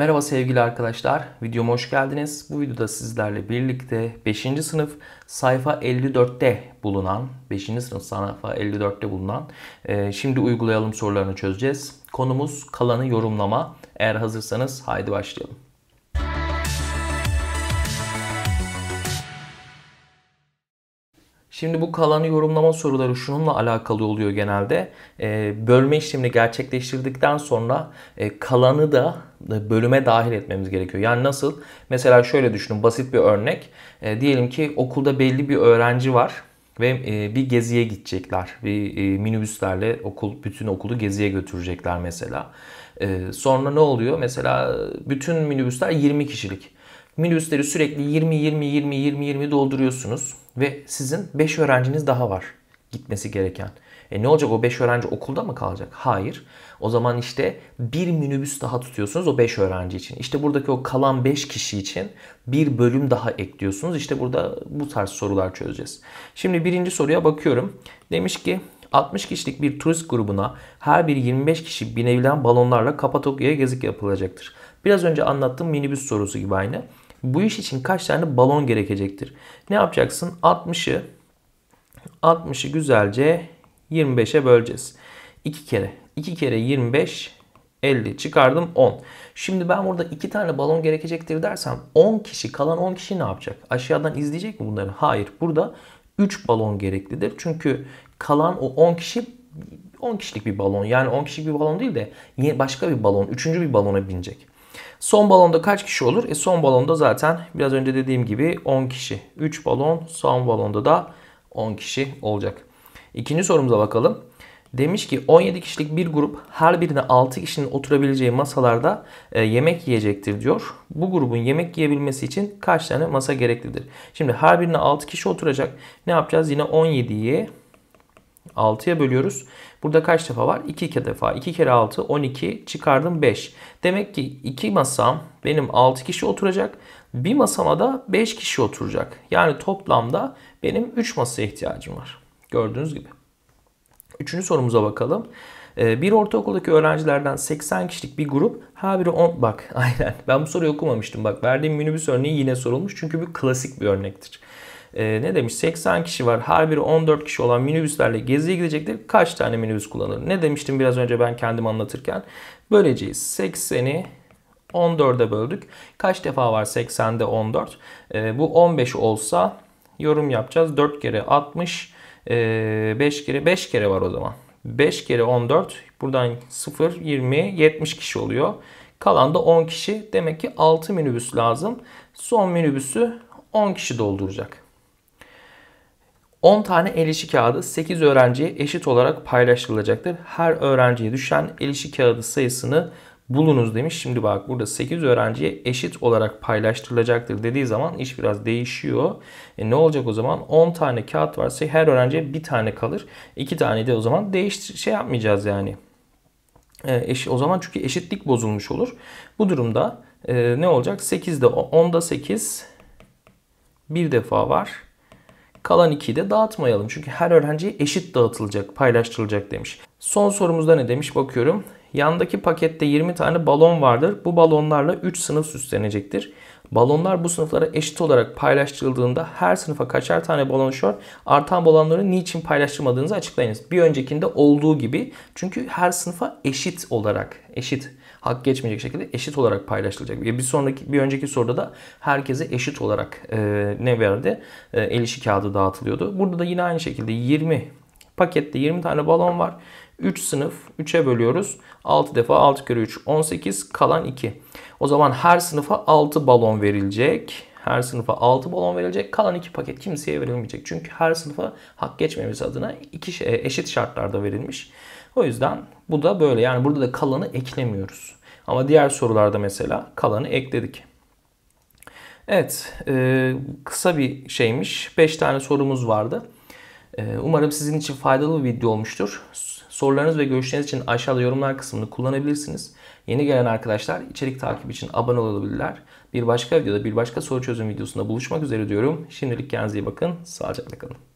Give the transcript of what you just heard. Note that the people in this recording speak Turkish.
Merhaba sevgili arkadaşlar, videoma hoş geldiniz. Bu videoda sizlerle birlikte 5. sınıf sayfa 54'te bulunan, 5. sınıf sayfa 54'te bulunan e, şimdi uygulayalım sorularını çözeceğiz. Konumuz kalanı yorumlama. Eğer hazırsanız haydi başlayalım. Şimdi bu kalanı yorumlama soruları şununla alakalı oluyor genelde. Ee, bölme işlemini gerçekleştirdikten sonra e, kalanı da bölüme dahil etmemiz gerekiyor. Yani nasıl? Mesela şöyle düşünün basit bir örnek. Ee, diyelim ki okulda belli bir öğrenci var ve e, bir geziye gidecekler. Bir e, minibüslerle okul bütün okulu geziye götürecekler mesela. Ee, sonra ne oluyor? Mesela bütün minibüsler 20 kişilik. Minibüsleri sürekli 20 20 20 20 20 dolduruyorsunuz ve sizin 5 öğrenciniz daha var gitmesi gereken. E ne olacak o 5 öğrenci okulda mı kalacak? Hayır. O zaman işte bir minibüs daha tutuyorsunuz o 5 öğrenci için. İşte buradaki o kalan 5 kişi için bir bölüm daha ekliyorsunuz. İşte burada bu tarz sorular çözeceğiz. Şimdi birinci soruya bakıyorum. Demiş ki 60 kişilik bir turist grubuna her bir 25 kişi binebilen balonlarla Kapadokya'ya gezik yapılacaktır. Biraz önce anlattığım minibüs sorusu gibi aynı. Bu iş için kaç tane balon gerekecektir? Ne yapacaksın? 60'ı 60'ı güzelce 25'e böleceğiz. 2 kere. 2 kere 25 50 çıkardım 10. Şimdi ben burada 2 tane balon gerekecektir dersem 10 kişi kalan 10 kişi ne yapacak? Aşağıdan izleyecek mi bunları? Hayır. Burada 3 balon gereklidir. Çünkü kalan o 10 kişi 10 kişilik bir balon. Yani 10 kişilik bir balon değil de başka bir balon, üçüncü bir balona binecek. Son balonda kaç kişi olur? E son balonda zaten biraz önce dediğim gibi 10 kişi. 3 balon son balonda da 10 kişi olacak. İkinci sorumuza bakalım. Demiş ki 17 kişilik bir grup her birine 6 kişinin oturabileceği masalarda e, yemek yiyecektir diyor. Bu grubun yemek yiyebilmesi için kaç tane masa gereklidir? Şimdi her birine 6 kişi oturacak. Ne yapacağız? Yine 17'yi 6'ya bölüyoruz. Burada kaç defa var? 2 2 defa. 2 kere 6 12 çıkardım 5. Demek ki 2 masam benim 6 kişi oturacak. Bir masama da 5 kişi oturacak. Yani toplamda benim 3 masaya ihtiyacım var. Gördüğünüz gibi. Üçüncü sorumuza bakalım. Ee, bir ortaokuldaki öğrencilerden 80 kişilik bir grup her biri 10... Bak aynen ben bu soruyu okumamıştım. Bak verdiğim minibüs örneği yine sorulmuş. Çünkü bu klasik bir örnektir e, ne demiş 80 kişi var her biri 14 kişi olan minibüslerle geziye gidecekler kaç tane minibüs kullanır? Ne demiştim biraz önce ben kendim anlatırken? Böleceğiz 80'i 14'e böldük. Kaç defa var 80'de 14? E, bu 15 olsa yorum yapacağız. 4 kere 60, e, 5 kere 5 kere var o zaman. 5 kere 14 buradan 0, 20, 70 kişi oluyor. Kalan da 10 kişi. Demek ki 6 minibüs lazım. Son minibüsü 10 kişi dolduracak. 10 tane el işi kağıdı 8 öğrenciye eşit olarak paylaşılacaktır. Her öğrenciye düşen el işi kağıdı sayısını bulunuz demiş. Şimdi bak burada 8 öğrenciye eşit olarak paylaştırılacaktır dediği zaman iş biraz değişiyor. E ne olacak o zaman? 10 tane kağıt varsa her öğrenciye bir tane kalır. 2 tane de o zaman değiştir şey yapmayacağız yani. E, eş, o zaman çünkü eşitlik bozulmuş olur. Bu durumda e, ne olacak? 8'de 10'da 8 bir defa var. Kalan 2'yi de dağıtmayalım. Çünkü her öğrenciye eşit dağıtılacak, paylaştırılacak demiş. Son sorumuzda ne demiş bakıyorum. Yandaki pakette 20 tane balon vardır. Bu balonlarla 3 sınıf süslenecektir. Balonlar bu sınıflara eşit olarak paylaştırıldığında her sınıfa kaçar tane balon şor, artan balonları niçin paylaştırmadığınızı açıklayınız. Bir öncekinde olduğu gibi çünkü her sınıfa eşit olarak, eşit hak geçmeyecek şekilde eşit olarak paylaşılacak. Bir sonraki bir önceki soruda da herkese eşit olarak e, ne verdi? E, el işi kağıdı dağıtılıyordu. Burada da yine aynı şekilde 20 pakette 20 tane balon var. 3 sınıf 3'e bölüyoruz. 6 defa 6 kere 3 18 kalan 2. O zaman her sınıfa 6 balon verilecek. Her sınıfa 6 balon verilecek. Kalan 2 paket kimseye verilmeyecek. Çünkü her sınıfa hak geçmemiz adına iki şey, eşit şartlarda verilmiş. O yüzden bu da böyle. Yani burada da kalanı eklemiyoruz. Ama diğer sorularda mesela kalanı ekledik. Evet, e, kısa bir şeymiş. 5 tane sorumuz vardı. E, umarım sizin için faydalı bir video olmuştur. Sorularınız ve görüşleriniz için aşağıda yorumlar kısmını kullanabilirsiniz. Yeni gelen arkadaşlar içerik takibi için abone olabilirler. Bir başka videoda bir başka soru çözüm videosunda buluşmak üzere diyorum. Şimdilik kendinize iyi bakın. Sağlıcakla kalın.